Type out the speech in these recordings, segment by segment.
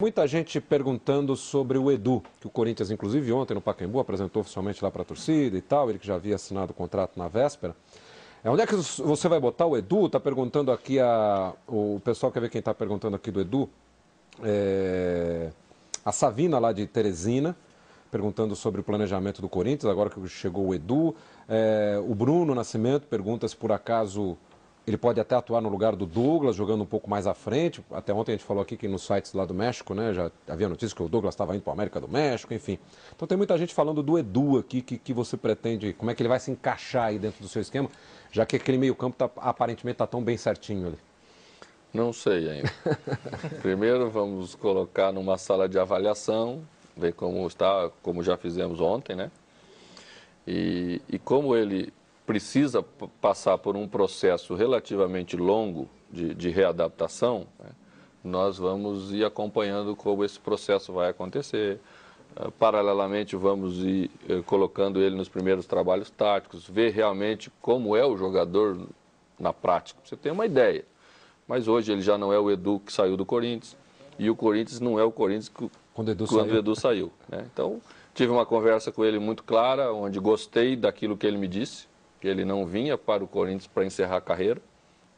Muita gente perguntando sobre o Edu, que o Corinthians, inclusive ontem no Pacaembu, apresentou oficialmente lá para a torcida e tal, ele que já havia assinado o contrato na véspera. É, onde é que você vai botar o Edu? Está perguntando aqui a. O pessoal quer ver quem está perguntando aqui do Edu? É... A Savina lá de Teresina, perguntando sobre o planejamento do Corinthians, agora que chegou o Edu. É... O Bruno Nascimento pergunta se por acaso ele pode até atuar no lugar do Douglas, jogando um pouco mais à frente. Até ontem a gente falou aqui que nos sites lá do México, né? Já havia notícia que o Douglas estava indo para a América do México, enfim. Então tem muita gente falando do Edu aqui, que, que você pretende, como é que ele vai se encaixar aí dentro do seu esquema, já que aquele meio-campo tá, aparentemente está tão bem certinho ali. Não sei ainda. Primeiro vamos colocar numa sala de avaliação, ver como está, como já fizemos ontem, né? E, e como ele precisa passar por um processo relativamente longo de, de readaptação, né, nós vamos ir acompanhando como esse processo vai acontecer. Ah, paralelamente, vamos ir eh, colocando ele nos primeiros trabalhos táticos, ver realmente como é o jogador na prática. Você tem uma ideia. Mas hoje ele já não é o Edu que saiu do Corinthians e o Corinthians não é o Corinthians que, quando o Edu quando saiu. O Edu saiu né? Então, tive uma conversa com ele muito clara, onde gostei daquilo que ele me disse que ele não vinha para o Corinthians para encerrar a carreira,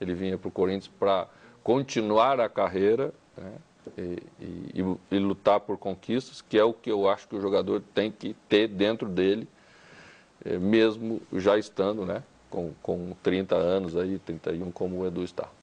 ele vinha para o Corinthians para continuar a carreira né? e, e, e, lutar por conquistas, que é o que eu acho que o jogador tem que ter dentro dele, eh, mesmo já estando né, com, com 30 anos, aí, 31, como o Edu está.